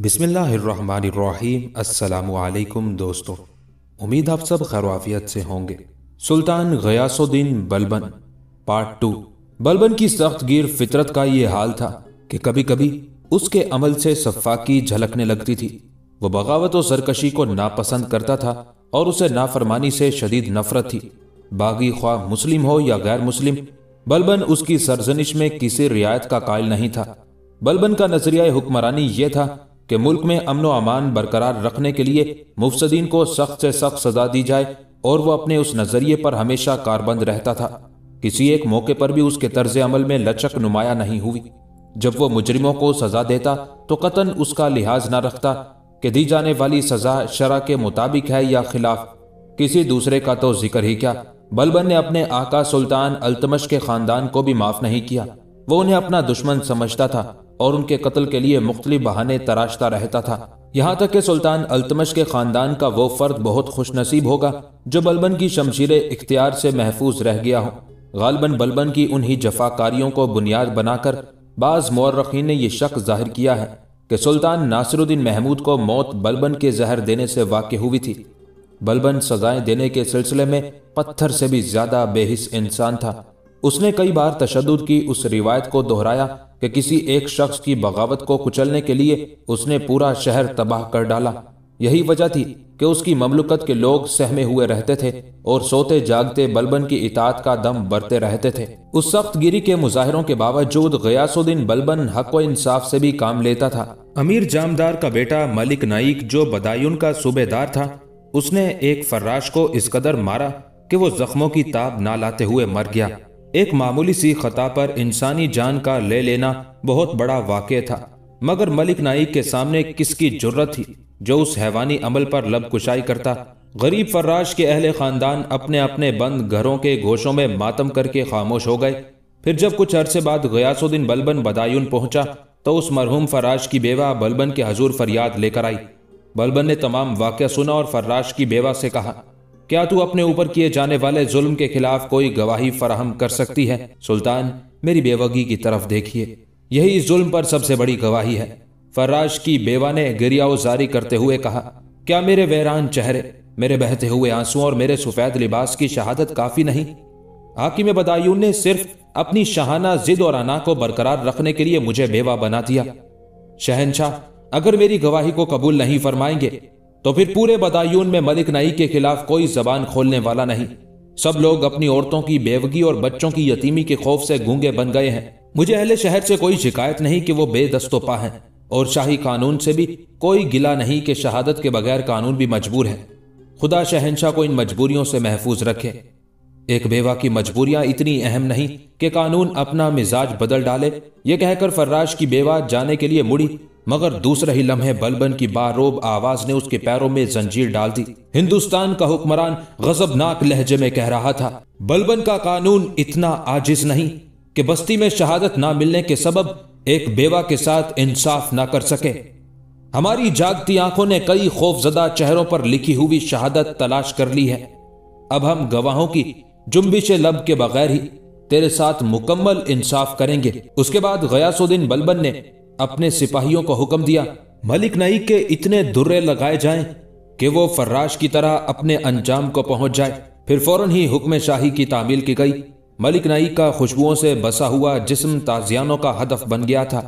बिसमीम् दोस्तों उम्मीद आप सब खैरवाफियत से होंगे सुल्तान गयासुद्दीन बलबन पार्ट टू बलबन की सख्त गिर फितरत का ये हाल था कि कभी कभी उसके अमल से सफाकी झलकने लगती थी वो बगावत और सरकशी को नापसंद करता था और उसे नाफरमानी से शदीद नफरत थी बागी ख्वाह मुस्लिम हो या गैर मुस्लिम बलबन उसकी सरजनिश में किसी रियायत का कायल नहीं था बलबन का नजरिया हुक्मरानी यह था कि मुल्क में अमन अमान बरकरार रखने के लिए मुफसदीन को सख्त से सख्त सजा दी जाए और वह अपने उस नजरिए पर हमेशा कारबंद रहता था किसी एक मौके पर भी उसके तर्ज अमल में लचक नुमाया नहीं हुई जब वह मुजरिमों को सजा देता तो कतन उसका लिहाज न रखता कि दी जाने वाली सजा शरा के मुताबिक है या खिलाफ किसी दूसरे का तो जिक्र ही क्या बलबन ने अपने आका सुल्तान अल्तमश के खानदान को भी माफ नहीं किया वो उन्हें अपना दुश्मन समझता था और उनके कत्ल के लिए मुख्तलि बहाने तराशता रहता था यहाँ तक कि सुल्तान अल्तमश के खानदान का वो फर्द बहुत खुशनसीब होगा जो बलबन की शमशीर इख्तियार से महफूज रह गया हो गालबन बलबन की उन्हीं जफाकारियों को बुनियाद बनाकर बाज मौरखीन ने यह शक जाहिर किया है कि सुल्तान नासिरुद्दीन महमूद को मौत बलबन के जहर देने से वाकई हुई थी बलबन सजाएं देने के सिलसिले में पत्थर से भी ज्यादा बेहिस इंसान था उसने कई बार तशद की उस रिवायत को दोहराया कि किसी एक शख्स की बगावत को कुचलने के लिए उसने पूरा शहर तबाह कर डाला यही वजह थी कि उसकी ममलुकत के लोग सहमे हुए रहते थे और सोते जागते बलबन की इतात का दम बरते रहते थे उस सख्त गिरी के मुजाहरों के बावजूद गयासुद्दीन बलबन हक व इंसाफ से भी काम लेता था अमीर जामदार का बेटा मलिक नाइक जो बदायून का सूबेदार था उसने एक फर्राश को इस कदर मारा कि वो जख्मों की ताब ना लाते हुए मर गया एक मामूली सी खता पर इंसानी जान का ले लेना बहुत बड़ा वाक़ था मगर मलिक नाइक के सामने किसकी जरूरत थी जो उस हैवानी अमल पर लब कुशाई करता गरीब फर्राश के अहले खानदान अपने अपने बंद घरों के घोषों में मातम करके खामोश हो गए फिर जब कुछ अरसे बाद गयासुद्दीन बलबन बदायून पहुंचा तो उस मरहूम फराश की बेवा बलबन के हजूर फरियाद लेकर आई बलबन ने तमाम वाक्य सुना और फर्राश की बेवा से कहा क्या तू अपने ऊपर किए जाने वाले जुल्म के खिलाफ कोई गवाही फराहम कर सकती है सुल्तान मेरी बेवगी की तरफ देखिए यही जुल्म पर सबसे बड़ी गवाही है फर्राज की बेवा ने गिरियाजारी करते हुए कहा क्या मेरे वहरान चेहरे मेरे बहते हुए आंसू और मेरे सफेद लिबास की शहादत काफी नहीं हाकिम बदायून ने सिर्फ अपनी शहाना जिद और अना को बरकरार रखने के लिए मुझे बेवा बना दिया शहनशाह अगर मेरी गवाही को कबूल नहीं फरमाएंगे तो फिर पूरे बदायून में मलिक नई के खिलाफ कोई जबान खोलने वाला नहीं सब लोग अपनी औरतों की बेवगी और बच्चों की यतीमी के खौफ से गूंगे बन गए हैं मुझे अहले शहर से कोई शिकायत नहीं कि वो बेदस्तोपा हैं और शाही कानून से भी कोई गिला नहीं कि शहादत के बगैर कानून भी मजबूर है खुदा शहनशाह को इन मजबूरियों से महफूज रखे एक बेवा की मजबूरियां इतनी अहम नहीं कि कानून अपना मिजाज बदल डाले ये कहकर फर्राश की बेवा जाने के लिए मुड़ी मगर दूसरे ही लम्हे बलबन की बारोब आवाज ने उसके पैरों में जंजीर डाल दी हिंदुस्तान का हुक्मरान गजबनाक लहजे में कह रहा था बलबन का कानून इतना आजिज नहीं कि बस्ती में शहादत ना मिलने के सबब एक बेवा के साथ इंसाफ ना कर सके हमारी जागती आंखों ने कई खौफजदा चेहरों पर लिखी हुई शहादत तलाश कर ली है अब हम गवाहों की जुम्बिश लब के बगैर ही तेरे साथ मुकम्मल इंसाफ करेंगे उसके बाद गयासुद्दीन बलबन ने अपने सिपाहियों को हुक्म दिया मलिक नईक के इतने दुर्रे लगाए जाएं कि वो फर्राश की तरह अपने अंजाम को पहुंच जाए फिर फौरन ही हुक्म शाही की तामील की गई मलिक नाइक का खुशबुओं से बसा हुआ जिस्म ताजियानों का हदफ बन गया था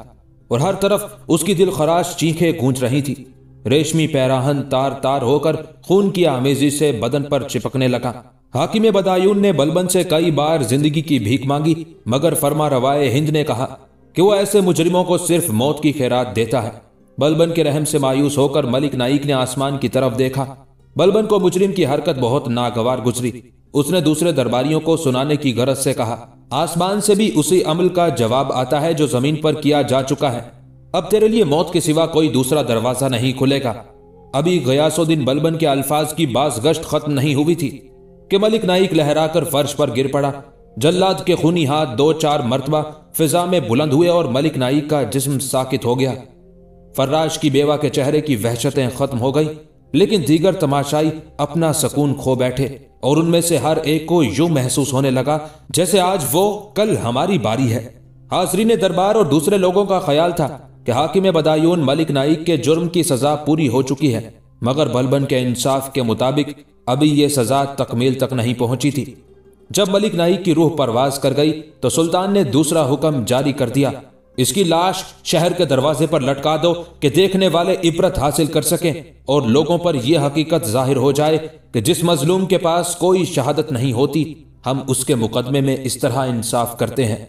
और हर तरफ उसकी दिल खराश चीखें गूंज रही थी रेशमी पैराहन तार तार होकर खून की आमेजी से बदन पर चिपकने लगा हाकिम बदायून ने बलबन से कई बार जिंदगी की भीख मांगी मगर फरमा रवाए हिंद ने कहा कि वो ऐसे मुजरिमों को सिर्फ मौत की खैरात देता है बलबन के रहम से मायूस होकर मलिक नाइक ने आसमान की तरफ देखा बलबन को मुजरिम की हरकत बहुत नागवार गुजरी उसने दूसरे दरबारियों को सुनाने की गरज से कहा आसमान से भी उसी अमल का जवाब आता है जो जमीन पर किया जा चुका है अब तेरे लिए मौत के सिवा कोई दूसरा दरवाजा नहीं खुलेगा अभी गयासुद्दीन बलबन के अल्फाज की बास गश्त खत्म नहीं हुई थी कि मलिक नाइक लहराकर फर्श पर गिर पड़ा जल्लाद के खूनी हाथ दो चार मरतबा फिजा में बुलंद हुए और मलिक नाईक का जिसम साकित हो गया फर्राश की बेवा के चेहरे की वहशतें खत्म हो गईं लेकिन दीगर तमाशाई अपना सकून खो बैठे और उनमें से हर एक को यूं महसूस होने लगा जैसे आज वो कल हमारी बारी है हाजरी ने दरबार और दूसरे लोगों का ख्याल था कि हाकिम बदायून मलिक नाइक के जुर्म की सजा पूरी हो चुकी है मगर बलबन के इंसाफ के मुताबिक अभी ये सजा तकमील तक नहीं पहुंची थी जब मलिक नाईक की रूह परवाज कर गई तो सुल्तान ने दूसरा हुक्म जारी कर दिया इसकी लाश शहर के दरवाजे पर लटका दो कि देखने वाले इबरत हासिल कर सकें और लोगों पर यह हकीकत जाहिर हो जाए कि जिस मजलूम के पास कोई शहादत नहीं होती हम उसके मुकदमे में इस तरह इंसाफ करते हैं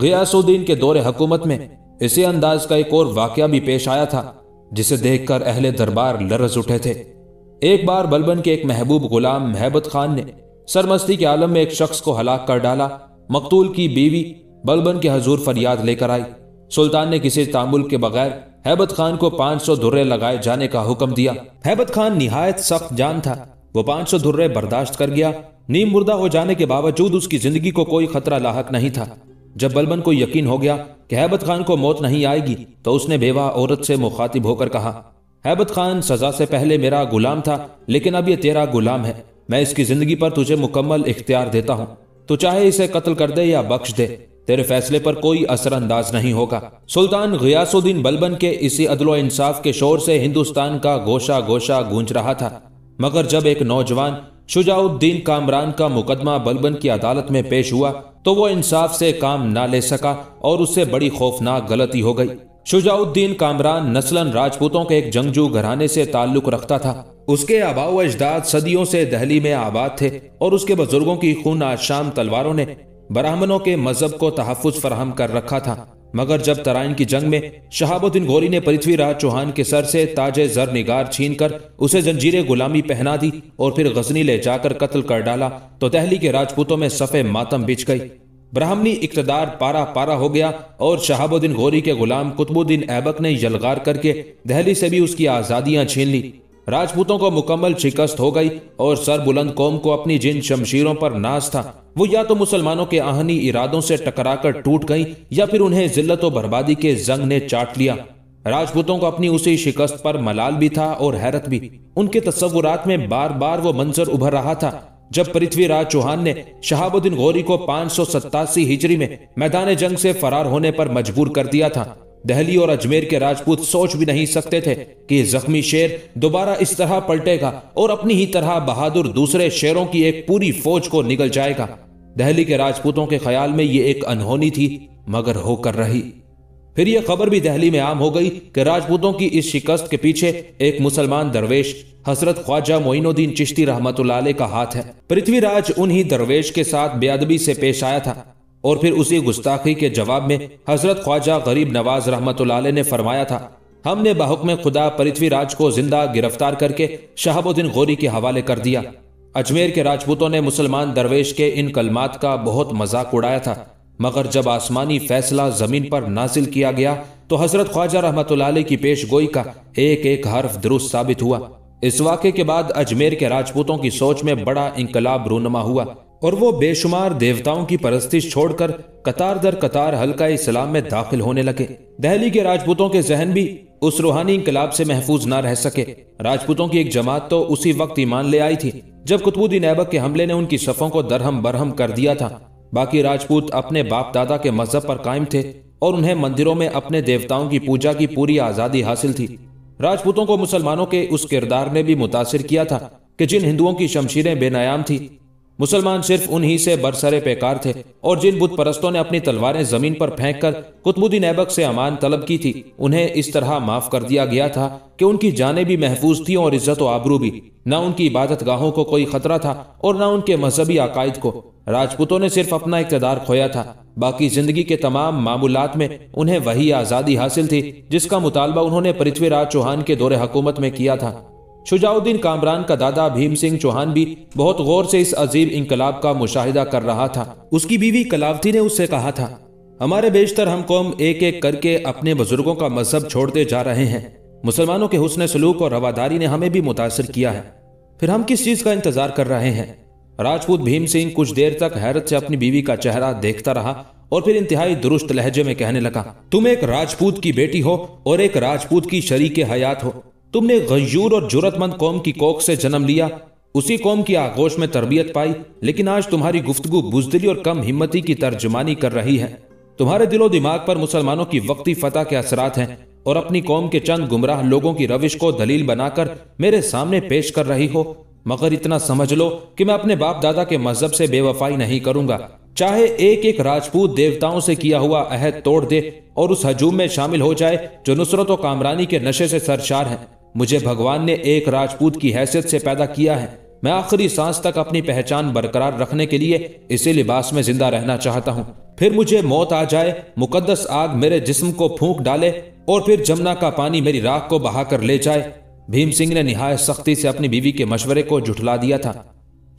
गयासुद्दीन के दौरे हुकूमत में इसी अंदाज का एक और वाक्य भी पेश आया था जिसे देखकर अहले दरबार लरस उठे थे एक बार बलबन के एक महबूब गुलाम महबत खान ने सरमस्ती के आलम में एक शख्स को हलाक कर डाला मकतूल की बीवी बलबन के हजूर फरियाद लेकर आई सुल्तान ने किसी तामुल के बगैर हैबत खान को 500 सौ धुर्रे लगाए जाने का हुक्म दिया हैबत खान निहायत सख्त जान था वो 500 सौ धुर्रे बर्दाश्त कर गया नीम मुर्दा हो जाने के बावजूद उसकी जिंदगी को कोई खतरा लाक नहीं था जब बलबन को यकीन हो गया कि हैबत खान को मौत नहीं आएगी तो उसने बेवा औरत से मुखातिब होकर कहा हैबत खान सजा से पहले मेरा गुलाम था लेकिन अब ये तेरा गुलाम है मैं इसकी जिंदगी पर तुझे मुकम्मल इख्तियार देता हूँ तो चाहे इसे कत्ल कर दे या बख्श दे तेरे फैसले पर कोई असरअंदाज नहीं होगा सुल्तान गयासुद्दीन बलबन के इसी अदलो इंसाफ के शोर से हिंदुस्तान का गोशा गोशा गूंज रहा था मगर जब एक नौजवान शुजाउद्दीन कामरान का मुकदमा बलबन की अदालत में पेश हुआ तो वो इंसाफ से काम ना ले सका और उससे बड़ी खौफनाक गलती हो गई शुजाउद्दीन कामरान नस्लन राजपूतों के एक जंगजू घराने से ताल्लुक रखता था उसके आबाव अजदाद सदियों से दहली में आबाद थे और उसके बुजुर्गों की खून आशाम तलवारों ने ब्राह्मणों के मजहब को तहफ़ फराहम कर रखा था मगर जब तराइन की जंग में शहाबुद्दीन गोरी ने पृथ्वीराज चौहान के सर से ताजे जर निगार छीन कर उसे जंजीर गुलामी पहना दी और फिर गजनी ले जाकर कत्ल कर डाला तो दहली के राजपूतों में सफ़े मातम बिछ गई ब्राह्मणी इकतदार पारा पारा हो गया और शहाबुद्दीन गौरी के गुलाम कुतुबुद्दीन ऐबक ने यलगार करके दहली से भी उसकी आज़ादियाँ छीन ली राजपूतों को मुकम्मल शिकस्त हो गई और सरबुलंद कौम को अपनी जिन शमशीरों पर नाश था वो या तो मुसलमानों के आहनी इरादों से टकराकर टूट गई या फिर उन्हें जिल्लत और बर्बादी के जंग ने चाट लिया राजपूतों को अपनी उसी शिकस्त पर मलाल भी था और हैरत भी उनके तस्वुरात में बार बार वो मंजर उभर रहा था जब पृथ्वीराज चौहान ने शहाबुद्दीन गौरी को पाँच हिजरी में मैदान जंग से फरार होने पर मजबूर कर दिया था दहली और अजमेर के राजपूत सोच भी नहीं सकते थे कि जख्मी शेर दोबारा इस तरह पलटेगा और अपनी ही तरह बहादुर दूसरे शेरों की एक पूरी फौज को निगल जाएगा दहली के राजपूतों के ख्याल में ये एक अनहोनी थी मगर होकर रही फिर यह खबर भी दहली में आम हो गई कि राजपूतों की इस शिकस्त के पीछे एक मुसलमान दरवेश हसरत ख्वाजा मोइनुद्दीन चिश्ती रहमत का हाथ है पृथ्वीराज उन्हीं दरवेश के साथ बेअदबी से पेश आया था और फिर उसी गुस्ताखी के जवाब में हजरत ख्वाजा गरीब नवाज रहमत ने फरमाया था हमने में खुदा पृथ्वीराज को जिंदा गिरफ्तार करके शहाबुद्दीन गौरी के हवाले कर दिया अजमेर के राजपूतों ने मुसलमान दरवेश के इन कलमात का बहुत मजाक उड़ाया था मगर जब आसमानी फैसला जमीन पर नाजिल किया गया तो हजरत ख्वाजा रहमत की पेश गोई का एक एक हर्फ दुरुस्त साबित हुआ इस वाक़े के बाद अजमेर के राजपूतों की सोच में बड़ा इंकलाब रूनमा हुआ और वो बेशुमार देवताओं की परस्तिश छोड़कर कतार दर कतार हल्का इस्लाम में दाखिल होने लगे दहली के राजपूतों के जहन भी उस रूहानी इंकलाब से महफूज ना रह सके राजपूतों की एक जमात तो उसी वक्त ईमान ले आई थी जब कुतुबुद्दीन ऐबक के हमले ने उनकी सफ़ों को दरहम बरहम कर दिया था बाकी राजपूत अपने बाप दादा के मजहब पर कायम थे और उन्हें मंदिरों में अपने देवताओं की पूजा की पूरी आज़ादी हासिल थी राजपूतों को मुसलमानों के उस किरदार ने भी मुतासर किया था कि जिन हिंदुओं की शमशीरें बेनायाम थी मुसलमान सिर्फ उन्हीं से बरसरे पेकार थे और जिन बुद परस्तों ने अपनी तलवारें जमीन पर फेंक कर कुतुबुद्दीन ऐबक से अमान तलब की थी उन्हें इस तरह माफ कर दिया गया था कि उनकी जानें भी महफूज थी और इज्जत आबरू भी न उनकी इबादत गाहों को कोई खतरा था और न उनके मजहबी अकायद को राजपूतों ने सिर्फ अपना इकतदार खोया था बाकी जिंदगी के तमाम मामूलत में उन्हें वही आज़ादी हासिल थी जिसका मुतालबा उन्होंने पृथ्वीराज चौहान के दौरे हुकूमत में किया था शुजाउद्दीन कामरान का दादा भीम सिंह चौहान भी बहुत गौर से इस अजीब इनकलाब का मुशाहिदा कर रहा था उसकी बीवी कलावती ने उससे कहा था हमारे बेशतर हम कौम एक एक करके अपने बुजुर्गों का मजहब छोड़ते जा रहे हैं मुसलमानों के हुसन सलूक और रवादारी ने हमें भी मुतासर किया है फिर हम किस चीज़ का इंतजार कर रहे हैं राजपूत भीम सिंह कुछ देर तक हैरत से अपनी बीवी का चेहरा देखता रहा और फिर इंतहाई दुरुस्त लहजे में कहने लगा तुम एक राजपूत की बेटी हो और एक राजपूत की शरीक हयात हो तुमने गयूर और जरूरतमंद कौम की कोख से जन्म लिया उसी कौम की आगोश में तरबियत पाई लेकिन आज तुम्हारी गुफ्तगु बुजदिली और कम हिम्मती की तर्जमानी कर रही है तुम्हारे दिलो दिमाग पर मुसलमानों की वक्ती फतह के असरात हैं और अपनी कौम के चंद गुमराह लोगों की रविश को दलील बनाकर मेरे सामने पेश कर रही हो मगर इतना समझ लो कि मैं अपने बाप दादा के मजहब से बेवफाई नहीं करूंगा चाहे एक एक राजपूत देवताओं से किया हुआ अहद तोड़ दे और उस हजूम में शामिल हो जाए जो नुसरत और कामरानी के नशे से सरशार है मुझे भगवान ने एक राजपूत की हैसियत से पैदा किया है मैं आखिरी सांस तक अपनी पहचान बरकरार रखने के लिए इसी लिबास में जिंदा रहना चाहता हूँ फिर मुझे मौत आ जाए मुकद्दस आग मेरे जिस्म को फूंक डाले और फिर जमुना का पानी मेरी राख को बहाकर ले जाए भीम सिंह ने निहाय सख्ती से अपनी बीवी के मशवरे को जुठला दिया था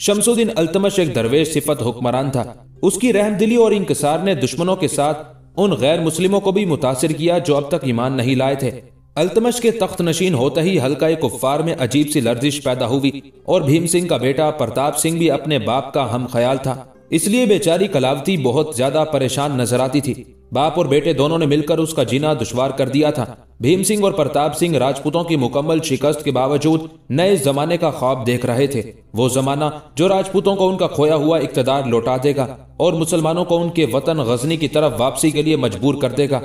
शमसुद्दीन अल्तमश एक दरवेश सिफत हुक्मरान था उसकी रहमदिली और इंकसार ने दुश्मनों के साथ उन गैर मुस्लिमों को भी मुतासर किया जो अब तक ईमान नहीं लाए थे अल्तमश के तख्त नशीन होते ही हल्का कुफ्फार में अजीब सी लर्जिश पैदा हुई और भीम सिंह का बेटा प्रताप सिंह भी अपने बाप का हम ख्याल था इसलिए बेचारी कलावती बहुत ज्यादा परेशान नजर आती थी बाप और बेटे दोनों ने मिलकर उसका जीना दुश्वार कर दिया था भीम सिंह और प्रताप सिंह राजपूतों की मुकम्मल शिकस्त के बावजूद नए जमाने का ख्वाब देख रहे थे वो जमाना जो राजपूतों को उनका खोया हुआ इकतदार लौटा देगा और मुसलमानों को उनके वतन गजनी की तरफ वापसी के लिए मजबूर कर देगा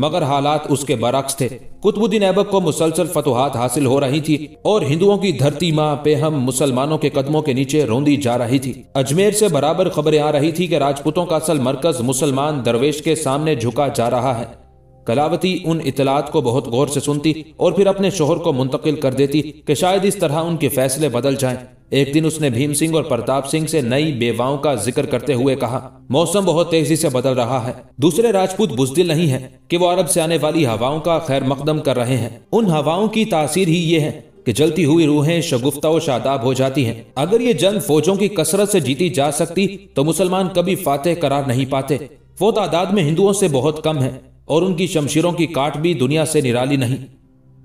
मगर हालात उसके बरक्स थे कुतुबुद्दीन ऐबक को मुसलसल फतुहात हासिल हो रही थी और हिंदुओं की धरती माँ पे हम मुसलमानों के कदमों के नीचे रोंदी जा रही थी अजमेर से बराबर खबरें आ रही थी कि राजपूतों का असल मरकज मुसलमान दरवेश के सामने झुका जा रहा है कलावती उन इतलात को बहुत गौर से सुनती और फिर अपने शोहर को मुंतकिल कर देती कि शायद इस तरह उनके फैसले बदल जाएं। एक दिन उसने भीम सिंह और प्रताप सिंह से नई बेवाओं का जिक्र करते हुए कहा मौसम बहुत तेजी से बदल रहा है दूसरे राजपूत बुजदिल नहीं है कि वो अरब से आने वाली हवाओं का खैर मकदम कर रहे हैं उन हवाओं की तासीर ही ये है कि जलती हुई रूहें शगुफ्ता और शादाब हो जाती हैं अगर ये जंग फौजों की कसरत से जीती जा सकती तो मुसलमान कभी फातेह करार नहीं पाते वो तादाद में हिंदुओं से बहुत कम है और उनकी शमशीरों की काट भी दुनिया से निराली नहीं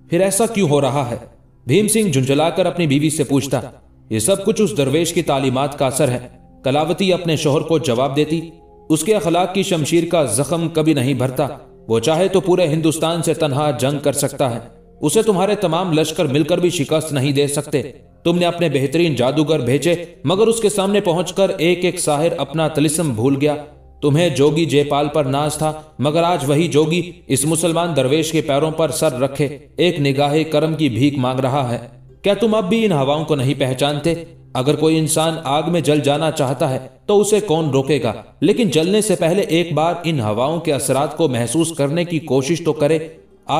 फिर ऐसा क्यों हो रहा है भीम सिंह झुंझुलाकर अपनी बीवी से पूछता ये सब कुछ उस दरवेश की तालीमत का असर है कलावती अपने शोहर को जवाब देती उसके अखलाक की शमशीर का जख्म कभी नहीं भरता वो चाहे तो पूरे हिंदुस्तान से तनहा जंग कर सकता है उसे तुम्हारे तमाम लश्कर मिलकर भी शिकस्त नहीं दे सकते तुमने अपने बेहतरीन जादूगर भेजे मगर उसके सामने पहुंचकर एक एक साहिर अपना तलिसम भूल गया तुम्हें जोगी जयपाल पर नाज था मगर आज वही जोगी इस मुसलमान दरवेश के पैरों पर सर रखे एक निगाह कर्म की भीख मांग रहा है क्या तुम अब भी इन हवाओं को नहीं पहचानते अगर कोई इंसान आग में जल जाना चाहता है तो उसे कौन रोकेगा लेकिन जलने से पहले एक बार इन हवाओं के असरात को महसूस करने की कोशिश तो करे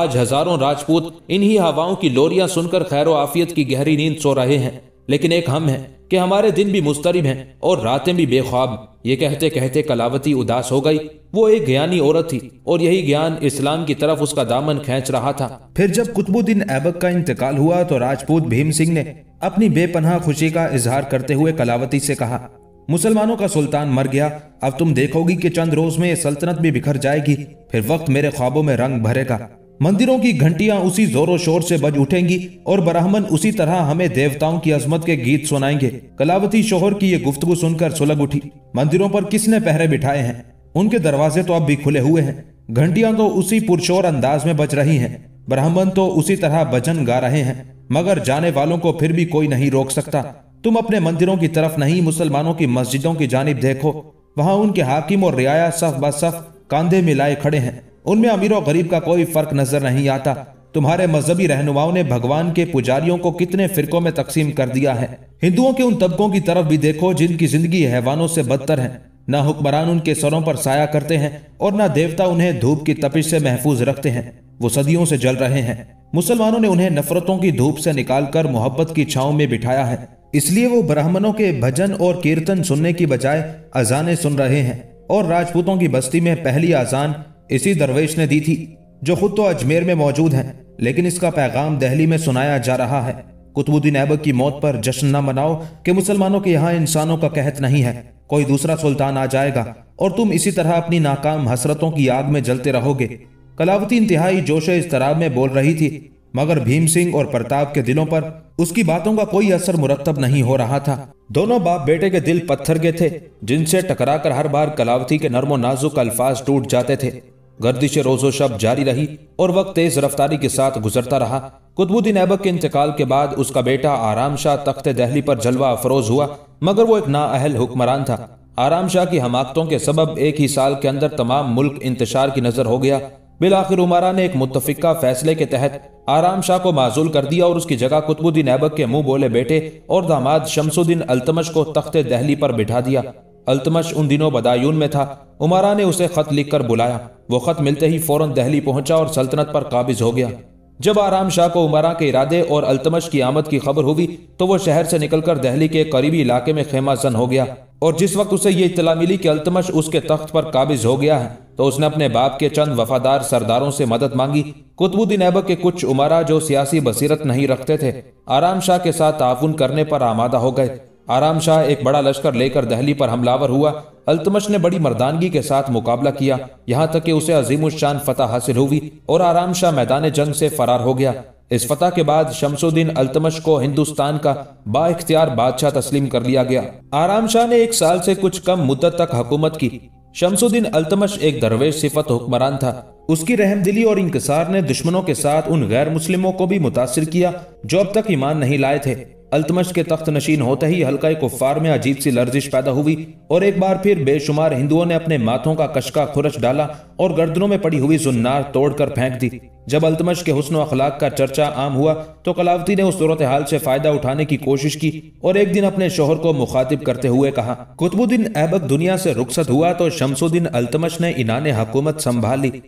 आज हजारों राजपूत इन्हीं हवाओं की लोरियां सुनकर खैर आफियत की गहरी नींद सो रहे हैं लेकिन एक हम हैं कि हमारे दिन भी मुस्तरब हैं और रातें भी बेख्वाब ये कहते कहते कलावती उदास हो गई वो एक ज्ञानी औरत थी और यही ज्ञान इस्लाम की तरफ उसका दामन खेच रहा था फिर जब कुतुबुद्दीन ऐबक का इंतकाल हुआ तो राजपूत भीम सिंह ने अपनी बेपनाह खुशी का इजहार करते हुए कलावती से कहा मुसलमानों का सुल्तान मर गया अब तुम देखोगी कि चंद रोज में ये सल्तनत भी बिखर जाएगी फिर वक्त मेरे ख्वाबों में रंग भरेगा मंदिरों की घंटियां उसी जोरों शोर से बज उठेंगी और ब्राह्मण उसी तरह हमें देवताओं की अजमत के गीत सुनाएंगे कलावती शोहर की ये गुफ्तगु सुनकर सुलग उठी मंदिरों पर किसने पहरे बिठाए हैं उनके दरवाजे तो अब भी खुले हुए हैं घंटियां तो उसी पुरशोर अंदाज में बज रही हैं ब्राह्मण तो उसी तरह भजन गा रहे हैं मगर जाने वालों को फिर भी कोई नहीं रोक सकता तुम अपने मंदिरों की तरफ नहीं मुसलमानों की मस्जिदों की जानब देखो वहां उनके हाकिम और रियाया सफ सफ कांधे मिलाए खड़े हैं उनमें अमीर और गरीब का कोई फर्क नजर नहीं आता तुम्हारे मजहबी रहनुमाओं ने भगवान के पुजारियों को कितने फिरकों में तकसीम कर दिया है हिंदुओं के उन तबकों की तरफ भी देखो जिनकी जिंदगी हैवानों से बदतर है न हुक्मरान उनके सरों पर साया करते हैं और न देवता उन्हें धूप की तपिश से महफूज रखते हैं वो सदियों से जल रहे हैं मुसलमानों ने उन्हें नफरतों की धूप से निकालकर मोहब्बत की छाओं में बिठाया है इसलिए वो ब्राह्मणों के भजन और कीर्तन सुनने की बजाय अजाने सुन रहे हैं और राजपूतों की बस्ती में पहली आजान इसी दरवेश ने दी थी जो खुद तो अजमेर में मौजूद हैं लेकिन इसका पैगाम दहली में सुनाया जा रहा है कुतुबुद्दीन ऐबक की मौत पर जश्न न मनाओ कि मुसलमानों के यहाँ इंसानों का कहत नहीं है कोई दूसरा सुल्तान आ जाएगा और तुम इसी तरह अपनी नाकाम हसरतों की आग में जलते रहोगे कलावती इंतहाई जोश इस तरह में बोल रही थी मगर भीम सिंह और प्रताप के दिलों पर उसकी बातों का कोई असर मुरतब नहीं हो रहा था दोनों बाप बेटे के दिल पत्थर के थे जिनसे टकराकर हर बार कलावती के नरमो नाजुक अल्फाज टूट जाते थे गर्दिश रोजो शब जारी रही और वक्त तेज रफ्तारी के साथ गुजरता रहा कुतुबुद्दीन ऐबक के इंतकाल के बाद उसका बेटा आराम शाह तख्त दहली पर जलवा अफरोज हुआ मगर वो एक नाअहल हुक्मरान था आराम शाह की हमाकतों के सबब एक ही साल के अंदर तमाम मुल्क इंतशार की नजर हो गया बिल आखिर उमारा ने एक मुतफिका फैसले के तहत आराम शाह को माजूल कर दिया और उसकी जगह कुतुबुद्दीन ऐबक के मुंह बोले बेटे और दामाद शमसुद्दीन अल्तमश को तख्त दहली पर बिठा दिया अल्तमश उन दिनों बदायून में था उमारा ने उसे खत लिखकर बुलाया वो खत मिलते ही फौरन दहली पहुंचा और सल्तनत पर काबिज हो गया जब आराम शाह को उमारा के इरादे और अल्तमश की आमद की खबर हुई तो वो शहर से निकलकर दहली के करीबी इलाके में खेमा जन हो गया और जिस वक्त उसे ये इतला मिली कि अल्तमश उसके तख्त पर काबिज हो गया है तो उसने अपने बाप के चंद वफादार सरदारों से मदद मांगी कुतुबुद्दीन ऐबक के कुछ उमरा जो सियासी बसीरत नहीं रखते थे आराम शाह के साथ ताउन करने पर आमादा हो गए आराम शाह एक बड़ा लश्कर लेकर दहली पर हमलावर हुआ अल्तमश ने बड़ी मर्दानगी के साथ मुकाबला किया यहाँ तक कि उसे शान फतह हासिल हुई और आराम शाह मैदान जंग से फरार हो गया इस फतह के बाद शमसुद्दीन अल्तमश को हिंदुस्तान का बाख्तियार बादशाह तस्लीम कर लिया गया आराम शाह ने एक साल से कुछ कम मुद्दत तक हुकूमत की शमसुद्दीन अल्तमश एक दरवेश सिफत हुक्मरान था उसकी रहमदिली और इंकसार ने दुश्मनों के साथ उन गैर मुस्लिमों को भी मुतासर किया जो अब तक ईमान नहीं लाए थे अल्तमश के तख्त नशीन होते ही हल्का कुफ्फार में अजीब सी लर्जिश पैदा हुई और एक बार फिर बेशुमार हिंदुओं ने अपने माथों का कशका खुरच डाला और गर्दनों में पड़ी हुई जुन्नार तोड़कर फेंक दी जब अल्तमश के हसन अखलाक का चर्चा आम हुआ तो कलावती ने उस सूरत हाल से फायदा उठाने की कोशिश की और एक दिन अपने शोहर को मुखातिब करते हुए कहा कुतुबुद्दीन ऐबक दुनिया से रुखसत हुआ तो शमसुद्दीन अल्तमश ने इनान हकूमत संभाल ली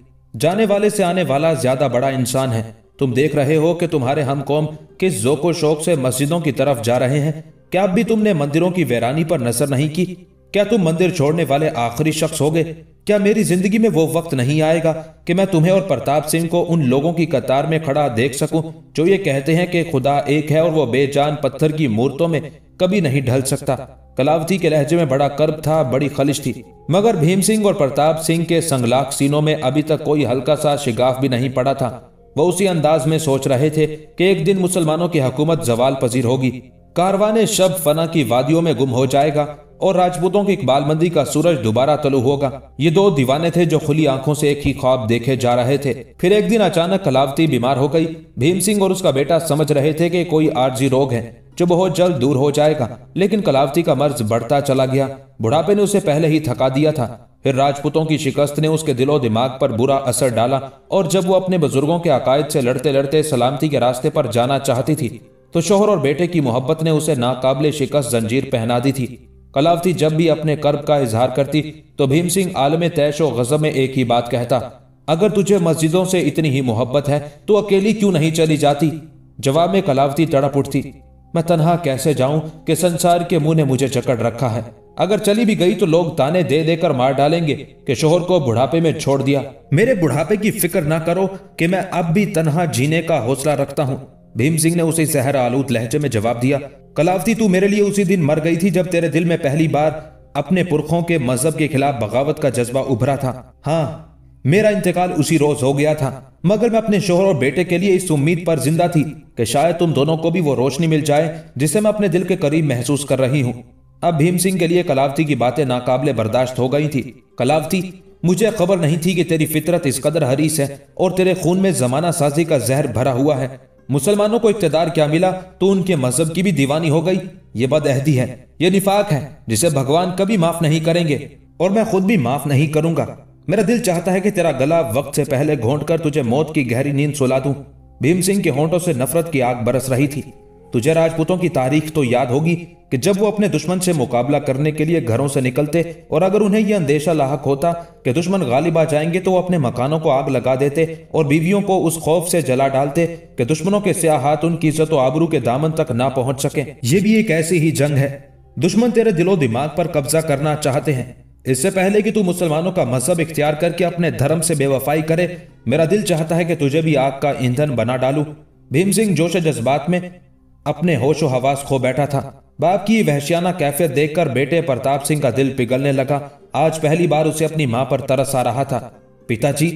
जाने वाले से आने वाला ज्यादा बड़ा इंसान है तुम देख रहे हो कि तुम्हारे हम कौम किस जोको शोक से मस्जिदों की तरफ जा रहे हैं क्या अब भी तुमने मंदिरों की वैरानी पर नजर नहीं की क्या तुम मंदिर छोड़ने वाले आखिरी शख्स हो गए क्या मेरी जिंदगी में वो वक्त नहीं आएगा कि मैं तुम्हें और प्रताप सिंह को उन लोगों की कतार में खड़ा देख सकूं जो ये कहते हैं कि खुदा एक है और वो बेजान पत्थर की मूर्तों में कभी नहीं ढल सकता कलावती के लहजे में बड़ा कर्ब था बड़ी खलिश थी मगर भीम सिंह और प्रताप सिंह के संगलाक सीनों में अभी तक कोई हल्का सा शिगाफ भी नहीं पड़ा था वह उसी अंदाज में सोच रहे थे कि एक दिन मुसलमानों की हुकूमत जवाल पजीर होगी कारवान शब फना की वादियों में गुम हो जाएगा और राजपूतों की मंदी का सूरज दोबारा तलु होगा ये दो दीवाने थे जो खुली आंखों से एक ही ख्वाब देखे जा रहे थे फिर एक दिन अचानक कलावती बीमार हो गई भीम सिंह और उसका बेटा समझ रहे थे कि कोई आरजी रोग है जो बहुत जल्द दूर हो जाएगा लेकिन कलावती का मर्ज बढ़ता चला गया बुढ़ापे ने उसे पहले ही थका दिया था फिर राजपूतों की शिकस्त ने उसके दिलो दिमाग पर बुरा असर डाला और जब वो अपने बुजुर्गों के अकायद से लड़ते लड़ते सलामती के रास्ते पर जाना चाहती थी तो शोहर और बेटे की मोहब्बत ने उसे नाकाबले शिकस्त जंजीर पहना दी थी कलावती जब भी अपने कर्ब का इजहार करती तो भीम सिंह आलम तैश व गजब में एक ही बात कहता अगर तुझे मस्जिदों से इतनी ही मोहब्बत है तो अकेली क्यों नहीं चली जाती जवाब में कलावती तड़प उठती मैं तनहा कैसे जाऊं कि संसार के मुंह ने मुझे चकड़ रखा है अगर चली भी गई तो लोग ताने दे देकर मार डालेंगे कि शोहर को बुढ़ापे में छोड़ दिया मेरे बुढ़ापे की फिक्र ना करो कि मैं अब भी तनहा जीने का हौसला रखता हूँ भीम सिंह ने उसे सहर आलूद लहजे में जवाब दिया कलावती तू मेरे लिए उसी दिन मर गई थी जब तेरे दिल में पहली बार अपने पुरखों के मजहब के खिलाफ बगावत का जज्बा उभरा था हाँ मेरा इंतकाल उसी रोज हो गया था मगर मैं अपने शोहर और बेटे के लिए इस उम्मीद पर जिंदा थी कि शायद तुम दोनों को भी वो रोशनी मिल जाए जिसे मैं अपने दिल के करीब महसूस कर रही हूँ अब भीम सिंह के लिए कलावती की बातें नाकाबले बर्दाश्त हो गई थी कलावती मुझे खबर नहीं थी कि तेरी फितरत इस कदर हरीस है और तेरे खून में जमाना साजी का जहर भरा हुआ है मुसलमानों को इकतदार क्या मिला तो उनके मजहब की भी दीवानी हो गई ये बदहदी है ये निफाक है जिसे भगवान कभी माफ नहीं करेंगे और मैं खुद भी माफ नहीं करूंगा मेरा दिल चाहता है कि तेरा गला वक्त से पहले घोंट कर तुझे मौत की गहरी नींद सुला दूं भीम सिंह के होंठों से नफरत की आग बरस रही थी तुझे राजपूतों की तारीख तो याद होगी कि जब वो अपने दुश्मन से मुकाबला करने के लिए घरों से निकलते और अगर उन्हें यह अंदेशा लाक होता कि दुश्मन गालिब आ जाएंगे तो वो अपने मकानों को आग लगा देते और बीवियों को उस खौफ से जला डालते कि दुश्मनों के स्याह हाथ उनकी इज्जत आबरू के दामन तक ना पहुंच सके ये भी एक ऐसी ही जंग है दुश्मन तेरे दिलो दिमाग पर कब्जा करना चाहते हैं इससे पहले कि तू मुसलमानों का मजहब इख्तियार करके अपने धर्म से बेवफाई करे मेरा दिल चाहता है कि तुझे भी आग का ईंधन बना डालू भीम सिंह जोश जज्बात में अपने होशो हवास खो बैठा था बाप की वहशियाना कैफियत देखकर बेटे प्रताप सिंह का दिल पिघलने लगा आज पहली बार उसे अपनी माँ पर तरस आ रहा था पिताजी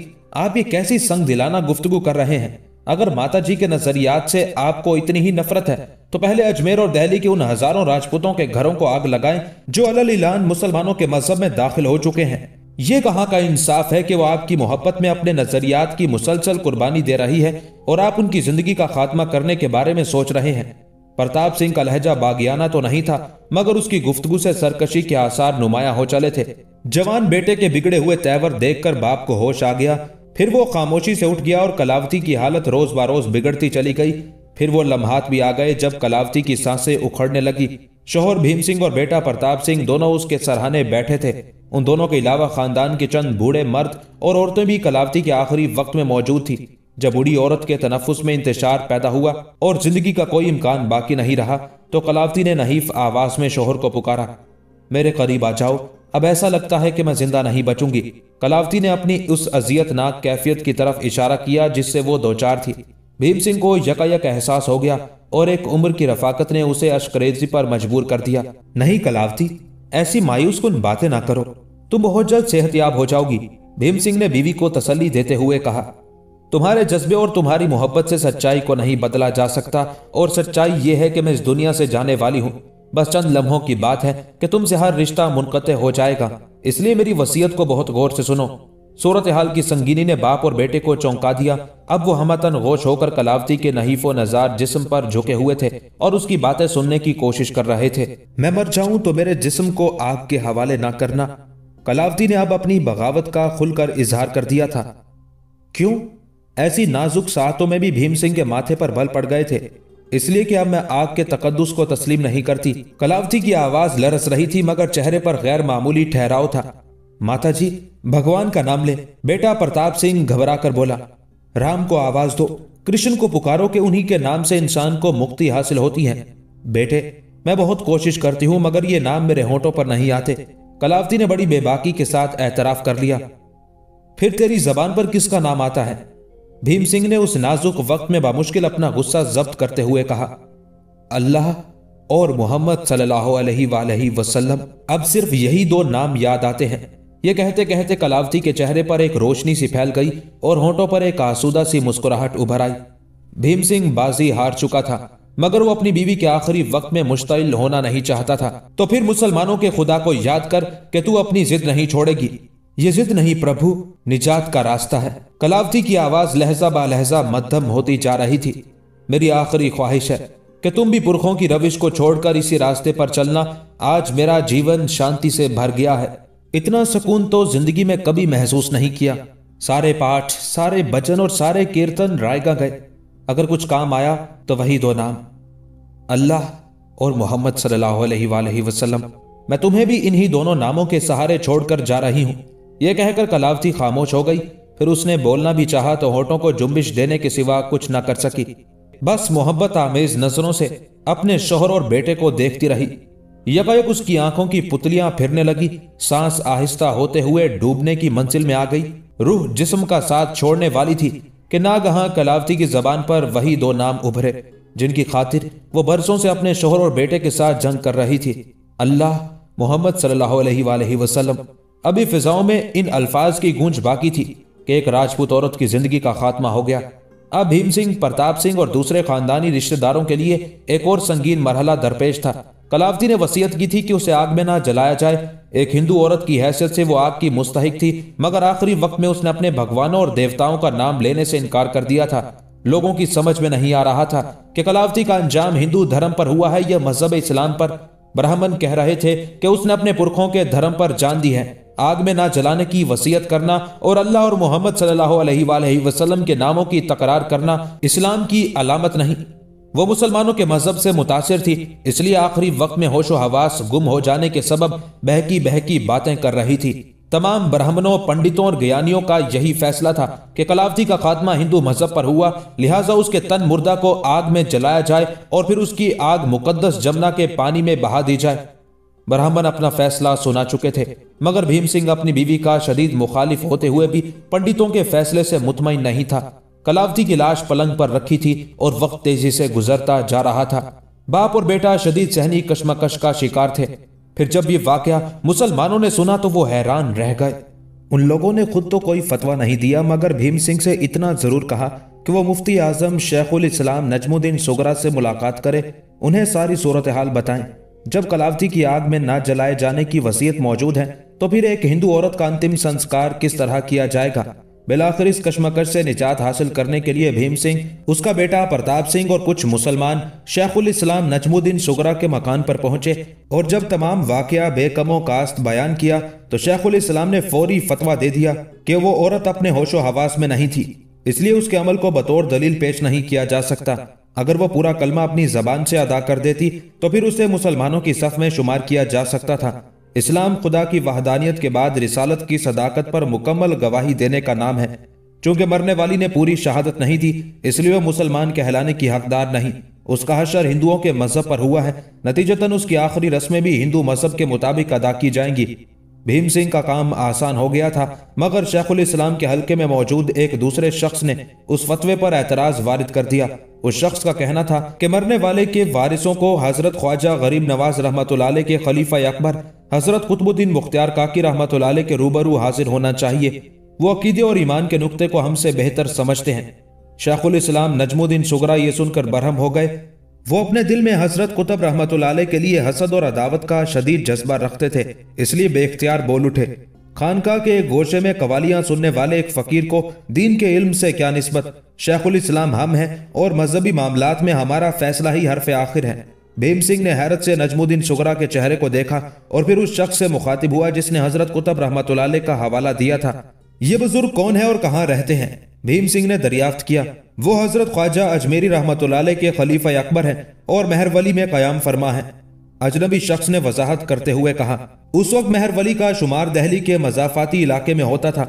आप ये कैसी संग दिलाना गुफ्तगु कर रहे हैं अगर माताजी के नजरियात से आपको इतनी ही नफरत है तो पहले अजमेर और दहली के उन हजारों राजपूतों के घरों को आग लगाएं जो अल मुसलमानों के मजहब में दाखिल हो चुके हैं ये कहाँ का इंसाफ है कि वो आपकी मोहब्बत में अपने नजरियात की मुसलसल कुर्बानी दे रही है और आप उनकी जिंदगी का खात्मा करने के बारे में सोच रहे हैं प्रताप सिंह का लहजा बागियाना तो नहीं था मगर उसकी गुफ्तगु से सरकशी के आसार नुमाया हो चले थे जवान बेटे के बिगड़े हुए तैवर देखकर बाप को होश आ गया फिर वो खामोशी से उठ गया और कलावती की हालत रोज बारोज बिगड़ती चली गई फिर वो लम्हात भी आ गए जब कलावती की सांसें उखड़ने लगी शोहर भीम सिंह और बेटा प्रताप सिंह दोनों उसके सरहाने बैठे थे उन दोनों के अलावा खानदान के चंद बूढ़े मर्द और औरतें भी कलावती के आखिरी वक्त में मौजूद थी जब बूढ़ी औरत के तनफुस में इंतजार पैदा हुआ और जिंदगी का कोई इम्कान बाकी नहीं रहा तो कलावती ने नहीफ आवाज में शोहर को पुकारा मेरे करीब आ जाओ अब ऐसा लगता है कि मैं जिंदा नहीं बचूंगी कलावती ने अपनी उस अजियतनाक कैफियत की तरफ इशारा किया जिससे वो दो चार थी भीम सिंह को यकायक एहसास हो गया और एक उम्र की रफाकत ने उसे अशकरेजी पर मजबूर कर दिया नहीं कलावती ऐसी मायूस कुन बातें ना करो तुम बहुत जल्द सेहतयाब हो जाओगी भीम सिंह ने बीवी को तसल्ली देते हुए कहा तुम्हारे जज्बे और तुम्हारी मोहब्बत से सच्चाई को नहीं बदला जा सकता और सच्चाई ये है कि मैं इस दुनिया से जाने वाली हूँ बस चंद लम्हों की बात है कि तुमसे हर रिश्ता मुनकते हो जाएगा इसलिए मेरी वसीयत को बहुत गौर से सुनो सूरत हाल की संगीनी ने बाप और बेटे को चौंका दिया अब वो हमतन गोश होकर कलावती के नहीफो नजार जिस्म पर झुके हुए थे और उसकी बातें सुनने की कोशिश कर रहे थे मैं मर जाऊं तो मेरे जिस्म को आग के हवाले ना करना कलावती ने अब अपनी बगावत का खुलकर इजहार कर दिया था क्यों ऐसी नाजुक साहतों में भी भीम सिंह के माथे पर बल पड़ गए थे इसलिए कि अब मैं आग के तकदस को तस्लीम नहीं करती कलावती की आवाज लरस रही थी मगर चेहरे पर गैर मामूली ठहराव था माता जी भगवान का नाम ले बेटा प्रताप सिंह घबरा कर बोला राम को आवाज दो कृष्ण को पुकारो कि उन्हीं के नाम से इंसान को मुक्ति हासिल होती है बेटे मैं बहुत कोशिश करती हूँ मगर ये नाम मेरे होठों पर नहीं आते कलावती ने बड़ी बेबाकी के साथ एतराफ कर लिया फिर तेरी जबान पर किसका नाम आता है भीम सिंह ने उस नाजुक वक्त में बामुश्किल अपना गुस्सा जब्त करते हुए कहा अल्लाह और मोहम्मद सल्लल्लाहु अलैहि वसल्लम अब सिर्फ यही दो नाम याद आते हैं ये कहते कहते कलावती के चेहरे पर एक रोशनी सी फैल गई और होंठों पर एक आसूदा सी मुस्कुराहट उभर आई भीम सिंह बाजी हार चुका था मगर वो अपनी बीवी के आखिरी वक्त में मुश्तिल होना नहीं चाहता था तो फिर मुसलमानों के खुदा को याद कर कि तू अपनी जिद नहीं छोड़ेगी ये जिद नहीं प्रभु निजात का रास्ता है कलावती की आवाज लहजा बा लहजा मध्यम होती जा रही थी मेरी आखिरी ख्वाहिश है कि तुम भी पुरखों की रविश को छोड़कर इसी रास्ते पर चलना आज मेरा जीवन शांति से भर गया है इतना सुकून तो जिंदगी में कभी महसूस नहीं किया सारे पाठ सारे भजन और सारे कीर्तन रायगा गए अगर कुछ काम आया तो वही दो नाम अल्लाह और मोहम्मद सल्लल्लाहु अलैहि वसल्लम मैं तुम्हें भी इन्हीं दोनों नामों के सहारे छोड़कर जा रही हूँ यह कहकर कलावती खामोश हो गई फिर उसने बोलना भी चाहा तो होठों को जुम्बिश देने के सिवा कुछ ना कर सकी बस मोहब्बत आमेज नजरों से अपने शोहर और बेटे को देखती रही यकायक उसकी आंखों की पुतलियां फिरने लगी सांस आहिस्ता होते हुए डूबने की मंजिल में आ गई रूह जिस्म का साथ छोड़ने वाली थी कि नागहा कलावती की जबान पर वही दो नाम उभरे जिनकी खातिर वो बरसों से अपने शोहर और बेटे के साथ जंग कर रही थी अल्लाह मोहम्मद सल्लाम अभी फिजाओं में इन अल्फाज की गूंज बाकी थी कि एक राजपूत औरत की जिंदगी का खात्मा हो गया अब भीम सिंह प्रताप सिंह और दूसरे खानदानी रिश्तेदारों के लिए एक और संगीन मरहला दरपेश था कलावती ने वसीयत की थी कि उसे आग में ना जलाया जाए एक हिंदू औरत की हैसियत से वो आग की मुस्तक थी मगर आखिरी वक्त में उसने अपने भगवानों और देवताओं का नाम लेने से इनकार कर दिया था लोगों की समझ में नहीं आ रहा था कि कलावती का अंजाम हिंदू धर्म पर हुआ है या मजहब इस्लाम पर ब्राह्मण कह रहे थे कि उसने अपने पुरखों के धर्म पर जान दी है आग में ना जलाने की वसीयत करना और अल्लाह और मोहम्मद वसल्लम के नामों की तकरार करना इस्लाम की अलामत नहीं वो मुसलमानों के मजहब से मुतासर थी इसलिए आखिरी वक्त में होशो हवास गुम हो जाने के सबब बहकी बहकी बातें कर रही थी तमाम ब्राह्मणों पंडितों और ज्ञानियों का यही फैसला था कि कलावती का खात्मा हिंदू मजहब पर हुआ लिहाजा उसके तन मुर्दा को आग में जलाया जाए और फिर उसकी आग मुकद्दस जमुना के पानी में बहा दी जाए ब्राह्मण अपना फैसला सुना चुके थे मगर भीम सिंह अपनी बीवी का शदीद मुखालिफ होते हुए भी पंडितों के फैसले से मुतमिन नहीं था कलावती की लाश पलंग पर रखी थी और वक्त तेजी से गुजरता जा रहा था बाप और बेटा शदीद सहनी कश्मकश का शिकार थे फिर जब ये वाक मुसलमानों ने सुना तो वो हैरान रह गए उन लोगों ने खुद तो कोई फतवा नहीं दिया मगर भीम सिंह से इतना जरूर कहा कि वो मुफ्ती आजम शेखुल इस्लाम नजमुद्दीन सोगरा से मुलाकात करे उन्हें सारी सूरत हाल बताएं जब कलावती की आग में ना जलाए जाने की वसीयत मौजूद है तो फिर एक हिंदू औरत का अंतिम संस्कार किस तरह किया जाएगा बिलाखिर इस कश्मकश से निजात हासिल करने के लिए भीम सिंह उसका बेटा प्रताप सिंह और कुछ मुसलमान शेखुल इस्लाम नजमुद्दीन सुगरा के मकान पर पहुंचे और जब तमाम वाकया बेकमो कास्त बयान किया तो शेखुल इस्लाम ने फौरी फतवा दे दिया कि वो औरत अपने होशो हवास में नहीं थी इसलिए उसके अमल को बतौर दलील पेश नहीं किया जा सकता अगर वह पूरा कलमा अपनी जबान से अदा कर देती तो फिर उसे मुसलमानों की सफ में शुमार किया जा सकता था इस्लाम खुदा की वहदानियत के बाद रिसालत की सदाकत पर मुकम्मल गवाही देने का नाम है चूंकि मरने वाली ने पूरी शहादत नहीं दी इसलिए वह मुसलमान कहलाने की हकदार नहीं उसका हशर हिंदुओं के मजहब पर हुआ है नतीजतन उसकी आखिरी रस्में भी हिंदू मजहब के मुताबिक अदा की जाएंगी भीम सिंह का काम आसान हो गया था मगर शेखुल इस्लाम के हलके में मौजूद एक दूसरे शख्स ने उस फतवे पर एतराज वारिद कर दिया उस शख्स का कहना था कि मरने वाले के वारिसों को हजरत ख्वाजा गरीब नवाज रहमत के खलीफा अकबर हजरत कुतुबुद्दीन मुख्तियार काकी रहमत के रूबरू हाजिर होना चाहिए वो अकीदे और ईमान के नुकते को हमसे बेहतर समझते हैं शेखुल इस्लाम नजमुद्दीन सुगरा ये सुनकर बरहम हो गए वो अपने दिल में हजरत कुतुब रहमत के लिए हसद और अदावत का शदीद जज्बा रखते थे इसलिए बेख्तियार बोल उठे खानका के एक गोशे में कवालियां सुनने वाले एक फकीर को दीन के इल्म से क्या नस्बत शेखुल इस्लाम हम हैं और मजहबी मामला में हमारा फैसला ही हरफ आखिर है भीम सिंह ने हैरत से नजमुद्दीन सुगरा के चेहरे को देखा और फिर उस शख्स से मुखातिब हुआ जिसने हजरत कुतुब रहमत का हवाला दिया था ये बुजुर्ग कौन है और कहाँ रहते हैं भीम सिंह ने दरियाफ्त किया वो हजरत ख्वाजा अजमेरी रहमत के खलीफा अकबर हैं और मेहरवली में कयाम फरमा है अजनबी शख्स ने वजाहत करते हुए कहा उस वक्त मेहरवली का शुमार दहली के मजाफाती इलाके में होता था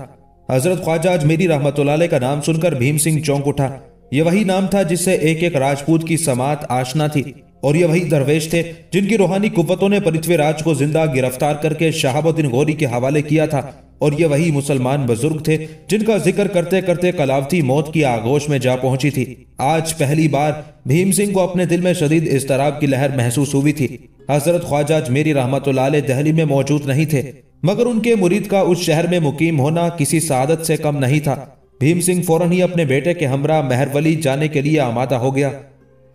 हजरत ख्वाजा अजमेरी रहमत का नाम सुनकर भीम सिंह चौंक उठा यह वही नाम था जिससे एक एक राजपूत की समात आशना थी और ये वही दरवेश थे जिनकी रूहानी कुतों ने पृथ्वीराज को जिंदा गिरफ्तार करके शहाबुद्दीन गौरी के हवाले किया था और ये वही मुसलमान बुजुर्ग थे जिनका जिक्र करते करते कलावती मौत की आगोश में जा पहुंची थी आज पहली बार भीम सिंह को अपने दिल में शदीद इसतराब की लहर महसूस हुई थी हजरत ख्वाजा मेरी रहमत दहली में मौजूद नहीं थे मगर उनके मुरीद का उस शहर में मुकीम होना किसी सादत से कम नहीं था भीम सिंह फौरन ही अपने बेटे के हमरा मेहरवली जाने के लिए आमादा हो गया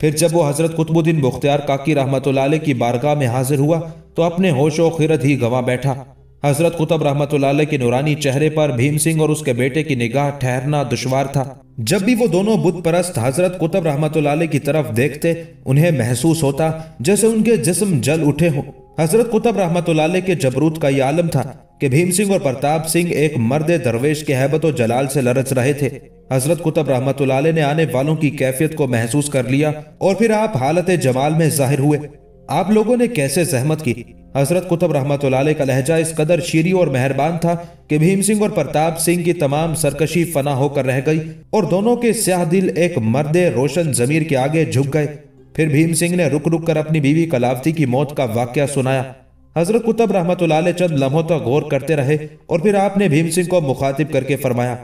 फिर जब वो हजरत कुतुबुद्दीन मुख्तियार काकी रहमत की बारगाह में हाजिर हुआ तो अपने होशो खिरत ही गंवा बैठा हजरत कुतब रहमत के नूरानी चेहरे पर भीम सिंह और उसके बेटे की निगाह ठहरना दुशवार था जब भी वो दोनों बुत परस्त हजरत कुतब रहमत की तरफ देखते उन्हें महसूस होता जैसे उनके जिसम जल उठे हो हजरत कुतब रहमत के जबरूत का यह आलम था कि भीम सिंह और प्रताप सिंह एक मर्द दरवेश के हैबत और जलाल से लरच रहे थे हजरत कुतब रहमत ने आने वालों की कैफियत को महसूस कर लिया और फिर आप हालत जमाल में जाहिर हुए आप लोगों ने कैसे सहमत की हजरत कुतुब रहमत का लहजा इस कदर शीरी और मेहरबान था कि भीम सिंह और प्रताप सिंह की तमाम सरकशी फना होकर रह गई और दोनों के स्याह दिल एक मर्द रोशन जमीर के आगे झुक गए फिर भीम सिंह ने रुक रुक कर अपनी बीवी कलावती की मौत का वाक्य सुनाया हजरत कुतुब रहमत चंद लम्हों तक गौर करते रहे और फिर आपने भीम सिंह को मुखातिब करके फरमाया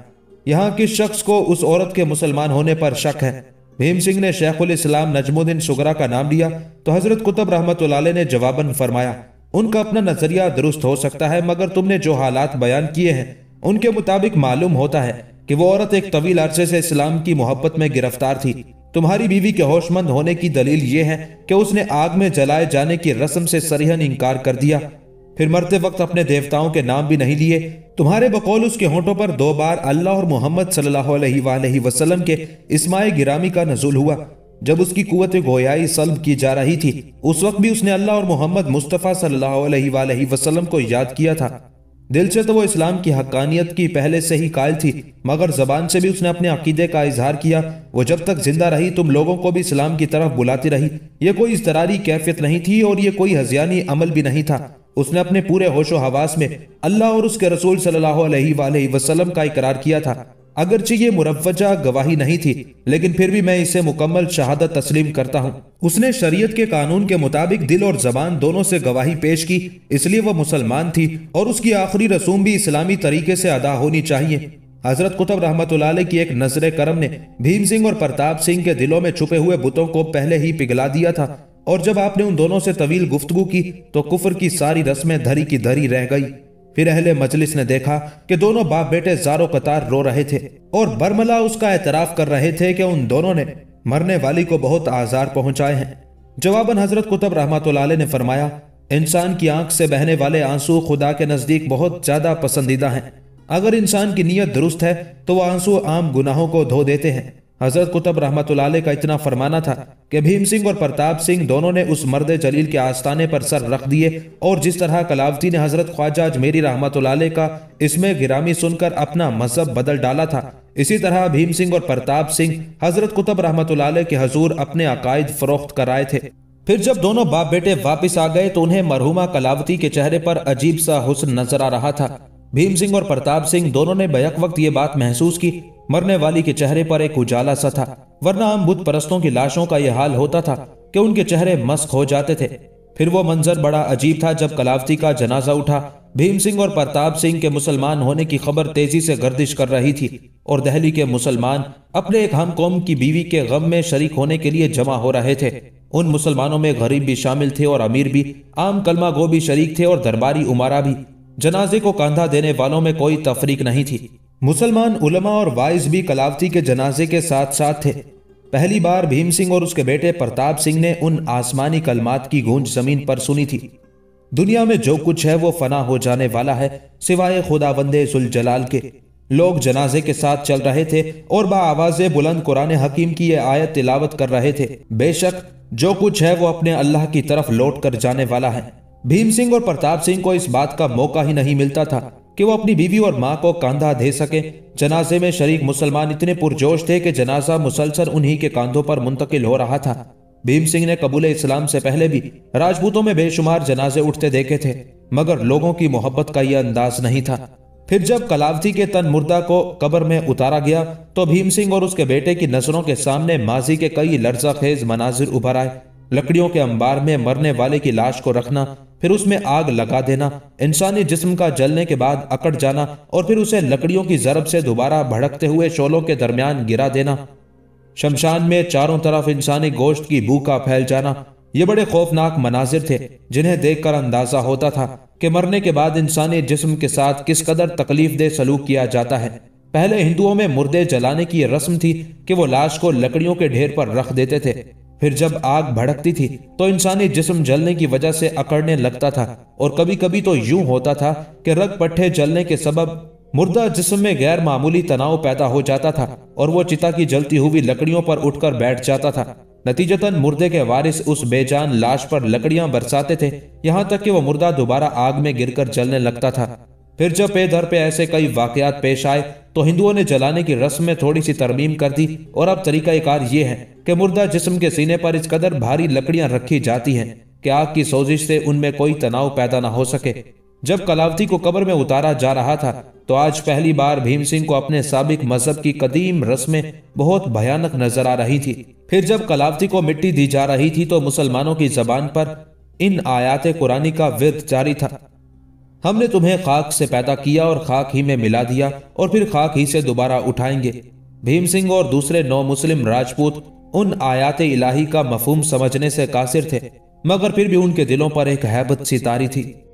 यहाँ किस शख्स को उस औरत के मुसलमान होने पर शक है भीम सिंह ने शेखुल इस्लाम नजमुद्दीन सुगरा का नाम लिया तो हजरत कुतुब रहमत ने जवाबन फरमाया उनका अपना नजरिया दुरुस्त हो सकता है मगर तुमने जो हालात बयान किए हैं उनके मुताबिक मालूम होता है कि वो औरत एक तवील अरसे से इस्लाम की मोहब्बत में गिरफ्तार थी तुम्हारी बीवी के होशमंद होने की दलील ये है कि उसने आग में जलाए जाने की रस्म से सरहन इनकार कर दिया फिर मरते वक्त अपने देवताओं के नाम भी नहीं लिए तुम्हारे बकौल उसके होंठों पर दो बार अल्लाह और मोहम्मद सल्लल्लाहु अलैहि वसल्लम के इसमाए गिरामी का नजूल हुआ जब उसकी कुत गोयाई सल्ब की जा रही थी उस वक्त भी उसने अल्लाह और मोहम्मद मुस्तफ़ा सल्लल्लाहु वसलम को याद किया था दिल से तो वो इस्लाम की हक्कानियत की पहले से ही कायल थी मगर जबान से भी उसने अपने अकीदे का इजहार किया वो जब तक जिंदा रही तुम लोगों को भी इस्लाम की तरफ बुलाती रही ये कोई इसतरारी कैफियत नहीं थी और ये कोई हजियानी अमल भी नहीं था उसने अपने पूरे होशो हवास में अल्लाह और उसके रसूल सल्लल्लाहु का इकरार किया था अगरचे ये मुरवजा गवाही नहीं थी लेकिन फिर भी मैं इसे मुकम्मल शहादत तस्लीम करता हूँ उसने शरीयत के कानून के मुताबिक दिल और जबान दोनों से गवाही पेश की इसलिए वह मुसलमान थी और उसकी आखिरी रसूम भी इस्लामी तरीके से अदा होनी चाहिए हजरत कुतब रहमत की एक नजर करम ने भीम सिंह और प्रताप सिंह के दिलों में छुपे हुए बुतों को पहले ही पिघला दिया था और जब आपने उन दोनों से तवील गुफ्तगु की तो कुफर की सारी रस्में धरी की धरी रह गई फिर अहले मजलिस ने देखा कि दोनों बाप बेटे जारो कतार रो रहे थे और बर्मला उसका एतराफ कर रहे थे कि उन दोनों ने मरने वाली को बहुत आजार पहुंचाए हैं जवाबन हजरत कुतब रहमत ने फरमाया इंसान की आंख से बहने वाले आंसू खुदा के नज़दीक बहुत ज़्यादा पसंदीदा हैं अगर इंसान की नीयत दुरुस्त है तो वह आंसू आम गुनाहों को धो देते हैं हजरत कुतब रहमत का इतना फरमाना था कि भीम सिंह और प्रताप सिंह दोनों ने उस मर्द जलील के आस्थाने पर सर रख दिए और जिस तरह कलावती ने हजरत ख्वाजा मेरी रहमत का इसमें गिरामी सुनकर अपना मजहब बदल डाला था इसी तरह भीम सिंह और प्रताप सिंह हजरत कुतब रहमत के हजूर अपने अकायद फरोख्त कराए थे फिर जब दोनों बाप बेटे वापिस आ गए तो उन्हें मरहुमा कलावती के चेहरे पर अजीब सा हुसन नजर आ रहा था भीम सिंह और प्रताप सिंह दोनों ने बैक वक्त ये बात महसूस की मरने वाली के चेहरे पर एक उजाला सा था वरना हम बुद्ध परस्तों की लाशों का यह हाल होता था कि उनके चेहरे मस्क हो जाते थे फिर वो मंजर बड़ा अजीब था जब कलावती का जनाजा उठा भीम सिंह और प्रताप सिंह के मुसलमान होने की खबर तेजी से गर्दिश कर रही थी और दहली के मुसलमान अपने एक हम कौम की बीवी के गम में शरीक होने के लिए जमा हो रहे थे उन मुसलमानों में गरीब भी शामिल थे और अमीर भी आम कलमा गो भी शरीक थे और दरबारी उमारा भी जनाजे को कंधा देने वालों में कोई तफरीक नहीं थी मुसलमान उलमा और वाइस भी कलावती के जनाजे के साथ साथ थे पहली बार भीम सिंह और उसके बेटे प्रताप सिंह ने उन आसमानी कलमात की गूंज जमीन पर सुनी थी दुनिया में जो कुछ है वो फना हो जाने वाला है सिवाय खुदा खुदावंदे जलाल के लोग जनाजे के साथ चल रहे थे और बा बावाजे बुलंद कुरान हकीम की यह आयत तिलावत कर रहे थे बेशक जो कुछ है वो अपने अल्लाह की तरफ लौट कर जाने वाला है भीम सिंह और प्रताप सिंह को इस बात का मौका ही नहीं मिलता था कि वो अपनी बीवी और माँ को कंधा दे सके जनाजे में शरीक मुसलमान इतने पुरजोश थे कि जनाजा मुसलसल उन्हीं के कंधों पर मुंतकिल हो रहा था भीम सिंह ने कबूल इस्लाम से पहले भी राजपूतों में बेशुमार जनाजे उठते देखे थे मगर लोगों की मोहब्बत का यह अंदाज नहीं था फिर जब कलावती के तन मुर्दा को कब्र में उतारा गया तो भीम सिंह और उसके बेटे की नजरों के सामने माजी के कई लर्जा खेज मनाजिर उभर आए लकड़ियों के अंबार में मरने वाले की लाश को रखना फिर उसमें आग लगा देना इंसानी जिस्म का जलने के बाद अकड़ जाना और फिर उसे लकड़ियों की जरब से दोबारा भड़कते हुए शोलों के दरमियान गिरा देना शमशान में चारों तरफ इंसानी गोश्त की बू का फैल जाना ये बड़े खौफनाक मनाजिर थे जिन्हें देखकर अंदाजा होता था कि मरने के बाद इंसानी जिस्म के साथ किस कदर तकलीफ दे सलूक किया जाता है पहले हिंदुओं में मुर्दे जलाने की रस्म थी कि वो लाश को लकड़ियों के ढेर पर रख देते थे फिर जब आग भड़कती थी तो इंसानी जिस्म जलने की वजह से अकड़ने लगता था और कभी कभी तो यूं होता था कि रग पट्टे जलने के सबब मुर्दा जिस्म में गैर मामूली तनाव पैदा हो जाता था और वो चिता की जलती हुई लकड़ियों पर उठकर बैठ जाता था नतीजतन मुर्दे के वारिस उस बेजान लाश पर लकड़ियां बरसाते थे यहाँ तक कि वो मुर्दा दोबारा आग में गिरकर जलने लगता था फिर जब पे दर पे ऐसे कई वाकयात पेश आए तो हिंदुओं ने जलाने की रस्म में थोड़ी सी तरमीम कर दी और अब तरीकाकार ये है कि मुर्दा जिस्म के सीने पर इस कदर भारी लकड़ियां रखी जाती हैं कि आग की सोजिश से उनमें कोई तनाव पैदा ना हो सके जब कलावती को कब्र में उतारा जा रहा था तो आज पहली बार भीम सिंह को अपने सबक मजहब की कदीम रस्में बहुत भयानक नजर आ रही थी फिर जब कलावती को मिट्टी दी जा रही थी तो मुसलमानों की जबान पर इन आयात कुरानी का विद जारी था हमने तुम्हें खाक से पैदा किया और खाक ही में मिला दिया और फिर खाक ही से दोबारा उठाएंगे भीम सिंह और दूसरे नौ मुस्लिम राजपूत उन आयात इलाही का मफहम समझने से कासिर थे मगर फिर भी उनके दिलों पर एक हैबत सितारी थी